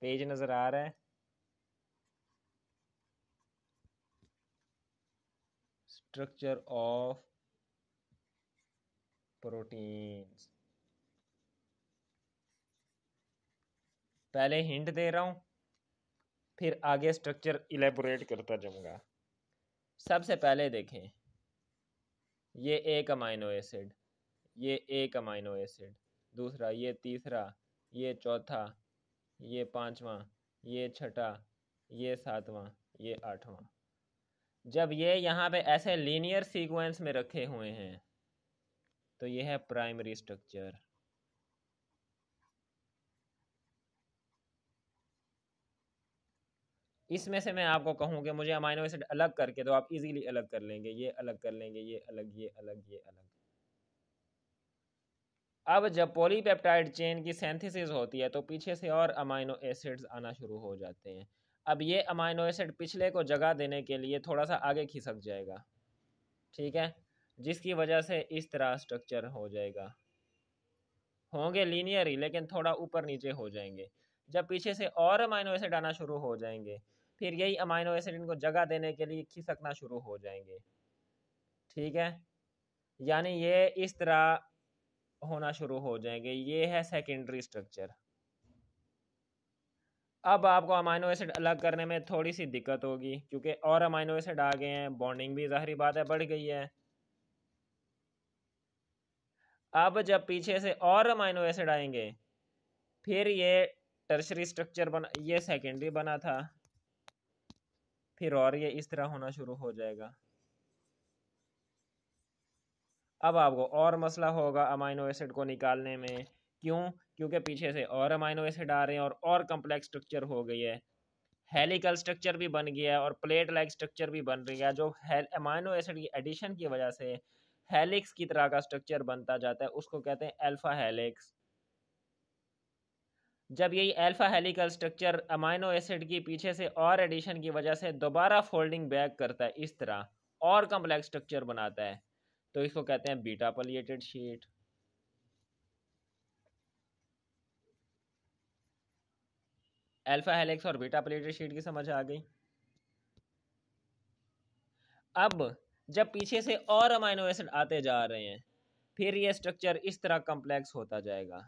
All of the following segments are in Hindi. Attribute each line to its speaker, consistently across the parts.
Speaker 1: पेज नज़र आ रहा है स्ट्रक्चर ऑफ प्रोटीन्स पहले हिंट दे रहा हूं फिर आगे स्ट्रक्चर इलेबोरेट करता जाऊँगा सबसे पहले देखें ये एक अमाइनो एसिड ये एक अमाइनो एसिड दूसरा ये तीसरा ये चौथा ये पांचवा ये छठा ये सातवां ये आठवां जब ये यहाँ पे ऐसे लीनियर सीक्वेंस में रखे हुए हैं तो ये है प्राइमरी स्ट्रक्चर इसमें से मैं आपको कहूँ कि मुझे अमाइनो एसिड अलग करके तो आप इजीली अलग कर लेंगे ये अलग कर लेंगे ये अलग ये अलग ये अलग अब जब पॉलीपेप्टाइड चेन की सेंथिसिस होती है तो पीछे से और अमाइनो एसिड्स आना शुरू हो जाते हैं अब ये अमाइनो एसिड पिछले को जगह देने के लिए थोड़ा सा आगे खिसक जाएगा ठीक है जिसकी वजह से इस तरह स्ट्रक्चर हो जाएगा होंगे लीनियर ही लेकिन थोड़ा ऊपर नीचे हो जाएंगे जब पीछे से और अमाइनो एसिड आना शुरू हो जाएंगे फिर यही अमाइनो एसिड इनको जगह देने के लिए खिसकना शुरू हो जाएंगे ठीक है यानी ये इस तरह होना शुरू हो जाएंगे ये है सेकेंडरी स्ट्रक्चर अब आपको अमाइनो एसिड अलग करने में थोड़ी सी दिक्कत होगी क्योंकि और अमाइनो एसिड आ गए हैं बॉन्डिंग भी ज़ाहरी बात है बढ़ गई है अब जब पीछे से और अमाइनो एसिड आएंगे फिर ये टर्शरी स्ट्रक्चर बना ये सेकेंडरी बना था फिर और ये इस तरह होना शुरू हो जाएगा अब आपको और मसला होगा अमाइनो एसिड को निकालने में क्यों क्योंकि पीछे से और अमाइनो एसिड आ रहे हैं और और कम्प्लेक्स स्ट्रक्चर हो गई है हेलिकल स्ट्रक्चर भी बन गया है और प्लेट लाइक स्ट्रक्चर भी बन रही है जो अमाइनो एसिड की एडिशन की वजह से हेलिक्स की तरह का स्ट्रक्चर बनता जाता है उसको कहते हैं एल्फा हेलिक्स जब यही alpha helical structure amino acid की पीछे से और एडिशन की वजह से दोबारा फोल्डिंग बैक करता है इस तरह और कम्प्लेक्स स्ट्रक्चर बनाता है तो इसको कहते हैं beta pleated sheet alpha helix और बीटा प्लेटेड शीट की समझ आ गई अब जब पीछे से और अमाइनो एसिड आते जा रहे हैं फिर ये स्ट्रक्चर इस तरह कॉम्प्लेक्स होता जाएगा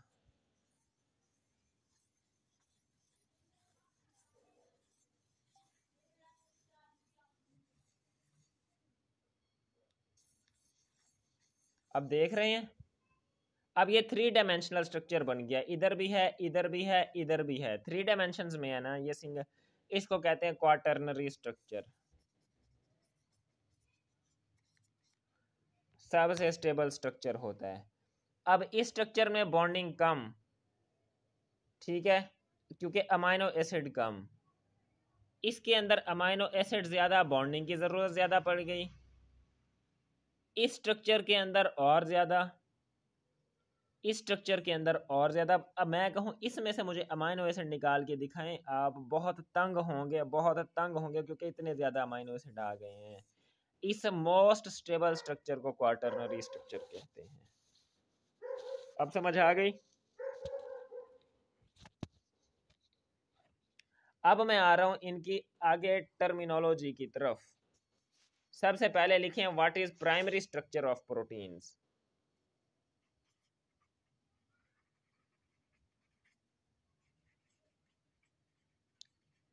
Speaker 1: अब देख रहे हैं अब ये थ्री डायमेंशनल स्ट्रक्चर बन गया इधर भी है इधर भी है इधर भी है थ्री डायमेंशन में है ना ये सिंगल इसको कहते हैं क्वार्टरनरी स्ट्रक्चर सबसे स्टेबल स्ट्रक्चर होता है अब इस स्ट्रक्चर में बॉन्डिंग कम ठीक है क्योंकि अमाइनो एसिड कम इसके अंदर अमाइनो एसिड ज़्यादा बॉन्डिंग की ज़रूरत ज़्यादा पड़ गई इस स्ट्रक्चर के अंदर और ज़्यादा इस स्ट्रक्चर के अंदर और ज़्यादा अब मैं कहूँ इसमें से मुझे अमाइनो एसिड निकाल के दिखाएं आप बहुत तंग होंगे बहुत तंग होंगे क्योंकि इतने ज़्यादा अमाइनो एसिड आ गए हैं इस मोस्ट स्टेबल स्ट्रक्चर को क्वार्टरनरी स्ट्रक्चर कहते हैं अब समझ आ गई अब मैं आ रहा हूँ इनकी आगे टर्मिनोलॉजी की तरफ सबसे पहले लिखें what is primary structure of proteins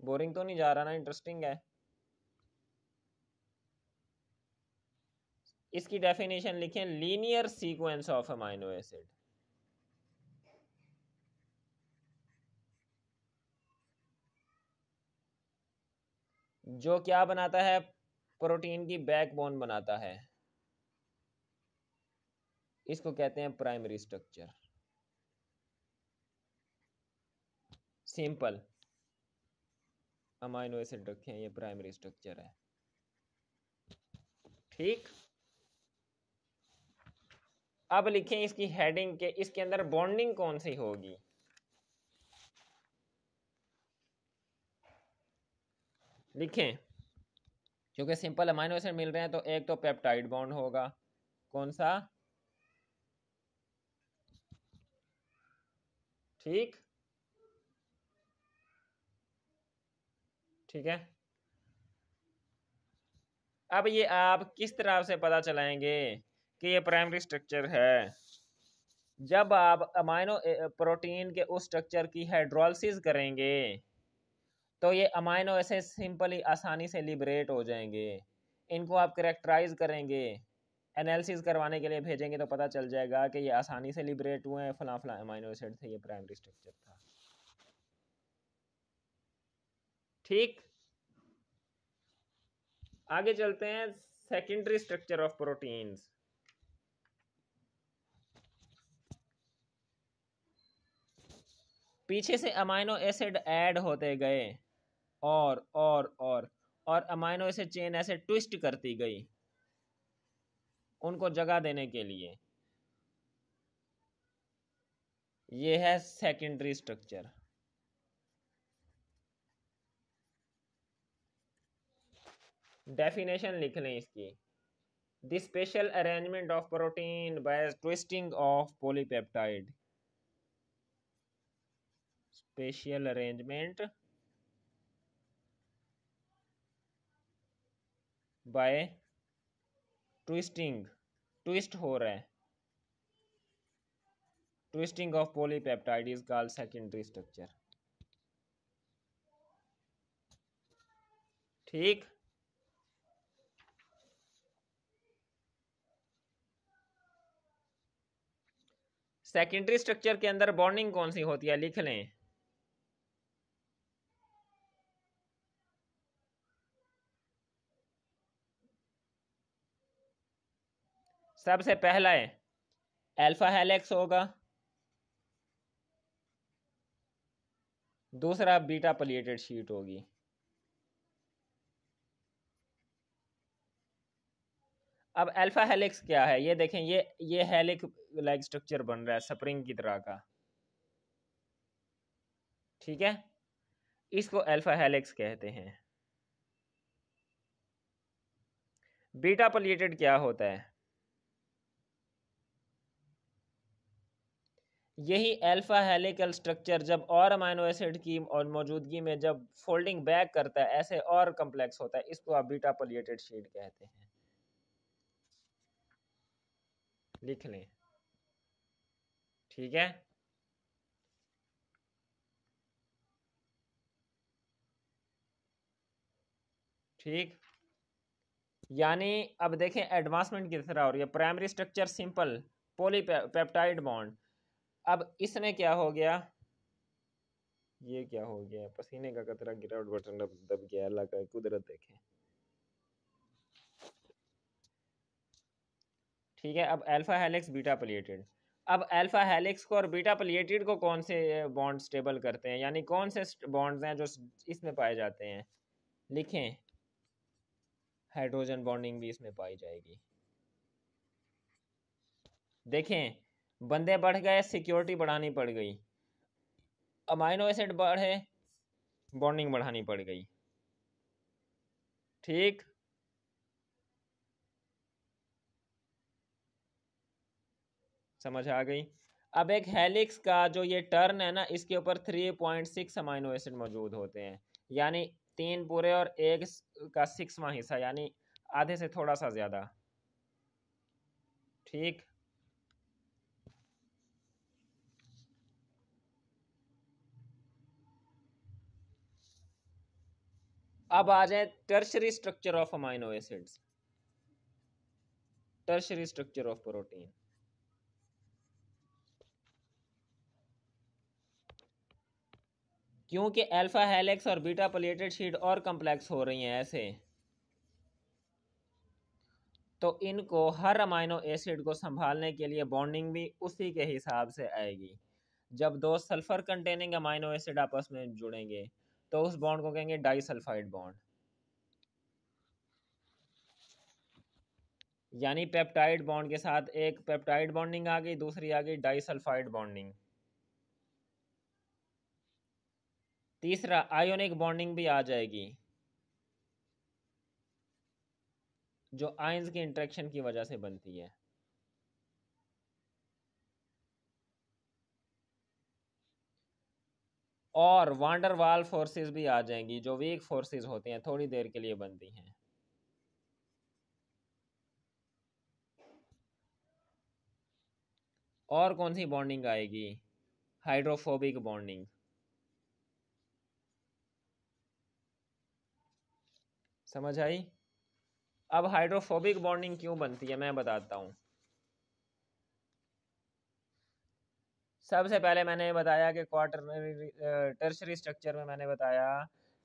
Speaker 1: boring तो नहीं जा रहा ना इंटरेस्टिंग है इसकी डेफिनेशन लिखें linear sequence of amino acid जो क्या बनाता है प्रोटीन की बैकबोन बनाता है इसको कहते हैं primary structure simple amino acid रखे हैं ये प्राइमरी स्ट्रक्चर है ठीक अब लिखें इसकी हेडिंग के इसके अंदर बॉन्डिंग कौन सी होगी लिखें क्योंकि सिंपल अमाइनो एसिड मिल रहे हैं तो एक तो पेप्टाइड बॉन्ड होगा कौन सा ठीक ठीक है अब ये आप किस तरह से पता चलाएंगे कि ये प्राइमरी स्ट्रक्चर है जब आप अमाइनो प्रोटीन के उस स्ट्रक्चर की हाइड्रोलिस करेंगे तो ये अमाइनो ऐसे सिंपली आसानी से लिबरेट हो जाएंगे इनको आप करेक्टराइज करेंगे एनालिसिस करवाने के लिए भेजेंगे तो पता चल जाएगा कि ये आसानी से लिबरेट हुए हैं फला फला अमाइनो एसिड थे ये प्राइमरी स्ट्रक्चर था ठीक आगे चलते हैं सेकेंडरी स्ट्रक्चर ऑफ प्रोटीन्स पीछे से अमाइनो एसिड ऐड होते गए और और और और अमाइनो ऐसे चेन ऐसे ट्विस्ट करती गई उनको जगह देने के लिए ये है सेकेंडरी स्ट्रक्चर डेफिनेशन लिख लें इसकी the special arrangement of protein by twisting of polypeptide special arrangement by twisting twist हो रहा है twisting of polypeptide is called secondary structure ठीक सेकेंडरी स्ट्रक्चर के अंदर बॉन्डिंग कौन सी होती है लिख लें सबसे पहला है अल्फा हेलेक्स होगा दूसरा बीटा प्लेटेड शीट होगी अब अल्फा हेलिक्स क्या है ये देखें ये ये हेलिक लाइक स्ट्रक्चर बन रहा है स्प्रिंग की तरह का ठीक है इसको अल्फा हेलिक्स कहते हैं बीटा पलिएटेड क्या होता है यही अल्फा हेलिकल स्ट्रक्चर जब और अमाइनो एसिड की और मौजूदगी में जब फोल्डिंग बैक करता है ऐसे और कम्प्लेक्स होता है इसको आप बीटा पोलिएटेड शीट कहते हैं लिख लें ठीक है ठीक यानी अब देखें एडवांसमेंट की तरह हो रही है primary structure simple polypeptide bond अब इसमें क्या हो गया ये क्या हो गया पसीने का कतरा गिरा और बटन दब गया अल्लाह का कुदरत देखे ठीक है अब अल्फा हेलिक्स बीटा प्लेटेड अब अल्फा हेलिक्स को और बीटा प्लेटेड को कौन से बॉन्ड स्टेबल करते हैं यानी कौन से बॉन्ड्स हैं जो इसमें पाए जाते हैं लिखें हाइड्रोजन बॉन्डिंग भी इसमें पाई जाएगी देखें बंदे बढ़ गए सिक्योरिटी बढ़ानी पड़ गई अमाइनो एसिड बढ़े बॉन्डिंग बढ़ानी पड़ गई ठीक समझ आ गई अब एक हेलिक्स का जो ये टर्न है ना इसके ऊपर three point six amino acid मौजूद होते हैं यानी तीन पूरे और एक का सिक्सवा हिस्सा यानी आधे से थोड़ा सा ज़्यादा ठीक अब आ जाए tertiary structure of amino acids tertiary structure of protein क्योंकि अल्फा हेलिक्स और बीटा प्लेटेड शीट और कॉम्प्लेक्स हो रही हैं ऐसे तो इनको हर अमाइनो एसिड को संभालने के लिए बॉन्डिंग भी उसी के हिसाब से आएगी जब दो सल्फर कंटेनिंग अमाइनो एसिड आपस में जुड़ेंगे तो उस बॉन्ड को कहेंगे डाइसल्फाइड बॉन्ड यानी पेप्टाइड बॉन्ड के साथ एक पेप्टाइड बॉन्डिंग आ गई दूसरी आ गई डाइसल्फाइड बॉन्डिंग तीसरा आयोनिक बॉन्डिंग भी आ जाएगी जो आयंस की इंट्रेक्शन की वजह से बनती है और वांडरवाल फोर्सेस भी आ जाएंगी जो वीक फोर्सेस होती हैं थोड़ी देर के लिए बनती हैं और कौन सी बॉन्डिंग आएगी हाइड्रोफोबिक बॉन्डिंग समझ आई अब हाइड्रोफोबिक बॉन्डिंग क्यों बनती है मैं बताता हूं सबसे पहले मैंने बताया कि क्वार्टरनरी टर्शरी स्ट्रक्चर में मैंने बताया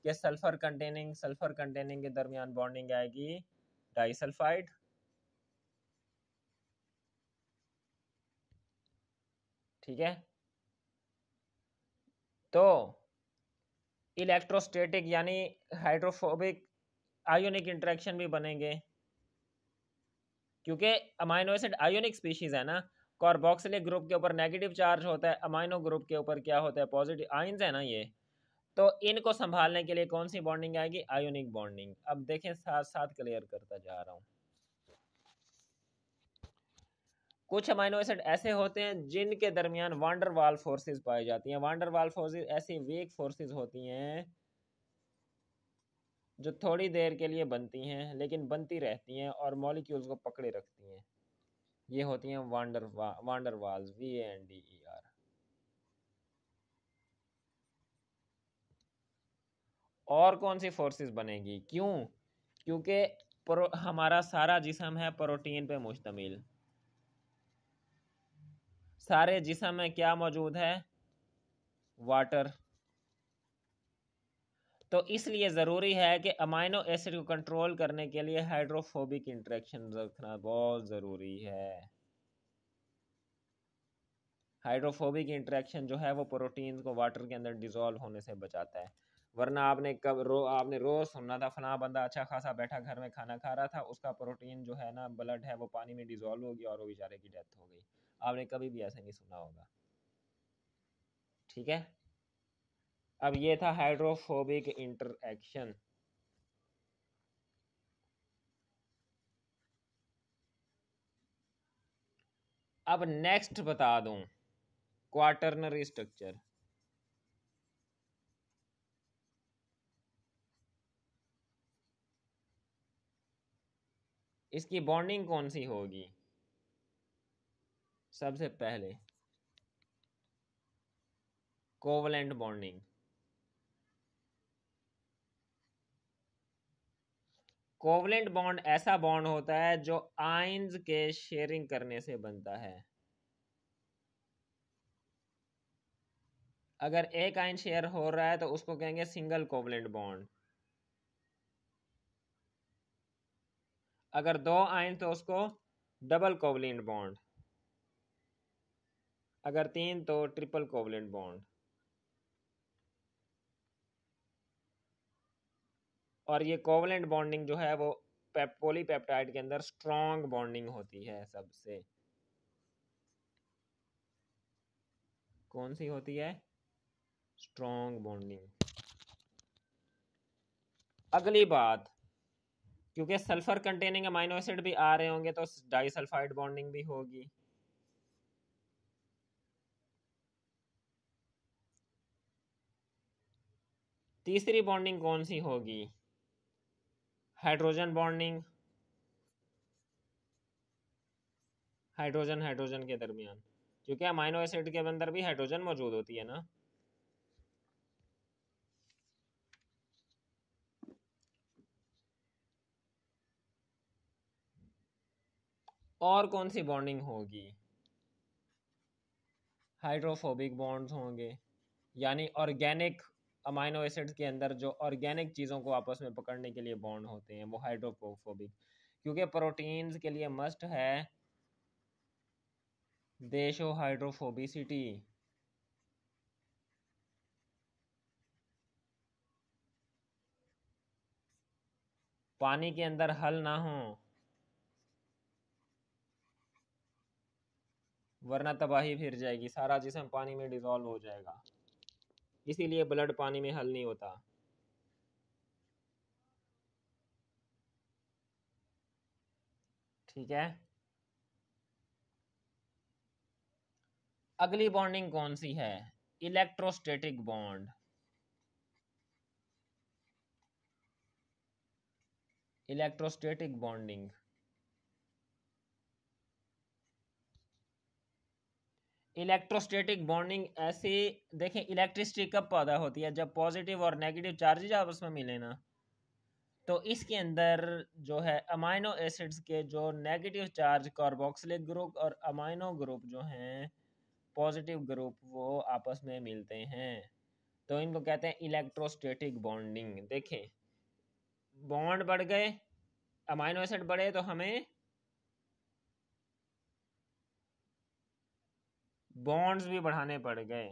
Speaker 1: कि सल्फर कंटेनिंग सल्फर कंटेनिंग के दरमियान बॉन्डिंग आएगी डाइसल्फाइड ठीक है तो इलेक्ट्रोस्टेटिक यानी हाइड्रोफोबिक आयोनिक इंट्रैक्शन भी बनेंगे क्योंकि अमाइनो एसिड आयोनिक स्पीशीज है ना कार्बोक्सिलिक ग्रुप के ऊपर नेगेटिव चार्ज होता है अमाइनो ग्रुप के ऊपर क्या होता है पॉजिटिव आइंस है ना ये तो इनको संभालने के लिए कौन सी बॉन्डिंग आएगी आयोनिक बॉन्डिंग अब देखें साथ साथ क्लियर करता जा रहा हूँ कुछ अमाइनो एसिड ऐसे होते हैं जिनके दरमियान वांडर वाल फोर्सेज पाई जाती हैं वांडर वाल फोर्सेज ऐसी वीक फोर्सेज होती हैं जो थोड़ी देर के लिए बनती हैं लेकिन बनती रहती हैं और मॉलिक्यूल्स को पकड़े रखती हैं ये होती हैं वांडर वा, van der Waals V N D E R और कौन सी फोर्सेस बनेगी क्यों क्योंकि हमारा सारा जिसम है प्रोटीन पे मुश्तमिल सारे जिसम में क्या मौजूद है वाटर तो इसलिए ज़रूरी है कि अमाइनो एसिड को कंट्रोल करने के लिए हाइड्रोफोबिक इंट्रैक्शन रखना बहुत ज़रूरी है हाइड्रोफोबिक इंट्रैक्शन जो है वो प्रोटीन को वाटर के अंदर डिजोल्व होने से बचाता है वरना आपने कब रो आपने रोज़ सुनना था फला बंदा अच्छा खासा बैठा घर में खाना खा रहा था उसका प्रोटीन जो है ना ब्लड है वो पानी में डिजोल्व हो गया और वो बेचारे की डेथ हो गई आपने कभी भी ऐसे नहीं सुना होगा ठीक है अब ये था हाइड्रोफोबिक इंटरक्शन अब नेक्स्ट बता दूं क्वार्टरनरी स्ट्रक्चर इसकी बॉन्डिंग कौन सी होगी सबसे पहले कोवलेंट बॉन्डिंग कोवलेंट बॉन्ड ऐसा बॉन्ड होता है जो आइंस के शेयरिंग करने से बनता है अगर एक आइन शेयर हो रहा है तो उसको कहेंगे सिंगल कोवलेंट बॉन्ड अगर दो आइन तो उसको डबल कोवलेंट बॉन्ड अगर तीन तो ट्रिपल कोवलेंट बॉन्ड और ये कोवलेंट बॉन्डिंग जो है वो पोलीपेप्टाइड के अंदर स्ट्रॉन्ग बॉन्डिंग होती है सबसे कौन सी होती है स्ट्रॉन्ग बॉन्डिंग अगली बात क्योंकि सल्फर कंटेनिंग अमाइनो एसिड भी आ रहे होंगे तो डाइसल्फाइड बॉन्डिंग भी होगी तीसरी बॉन्डिंग कौन सी होगी हाइड्रोजन बॉन्डिंग हाइड्रोजन हाइड्रोजन के दरमियान क्योंकि अमाइनो एसिड के अंदर भी हाइड्रोजन मौजूद होती है ना और कौन सी बॉन्डिंग होगी हाइड्रोफोबिक बॉन्ड्स होंगे यानी ऑर्गेनिक अमाइनो एसिड्स के अंदर जो ऑर्गेनिक चीज़ों को आपस में पकड़ने के लिए बॉन्ड होते हैं वो हाइड्रोफोबिक क्योंकि प्रोटीन्स के लिए मस्ट है देशो हाइड्रोफोबिसिटी पानी के अंदर हल ना हो वरना तबाही फिर जाएगी सारा जिसम पानी में डिजोल्व हो जाएगा इसीलिए ब्लड पानी में हल नहीं होता ठीक है अगली बॉन्डिंग कौन सी है electrostatic bond electrostatic bonding electrostatic bonding ऐसी देखें इलेक्ट्रिसिटी कब पैदा होती है जब पॉजिटिव और नेगेटिव चार्जेज आपस में मिले ना तो इसके अंदर जो है अमाइनो एसिड्स के जो नेगेटिव चार्ज कार्बोक्सिलिक ग्रुप और अमाइनो ग्रुप जो हैं पॉजिटिव ग्रुप वो आपस में मिलते हैं तो इनको कहते हैं इलेक्ट्रोस्टेटिक बॉन्डिंग देखें बॉन्ड बढ़ गए अमाइनो एसिड बढ़े तो हमें बॉन्ड्स भी बढ़ाने पड़ गए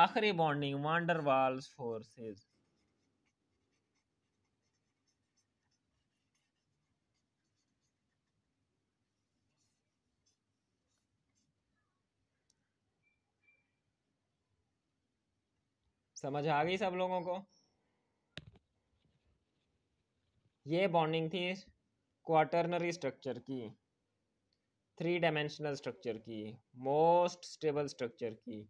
Speaker 1: आखिरी बॉन्डिंग वांडर वाल्स फोर्सेस समझ आ गई सब लोगों को ये बॉन्डिंग थी क्वार्टरनरी स्ट्रक्चर की थ्री डायमेंशनल स्ट्रक्चर की मोस्ट स्टेबल स्ट्रक्चर की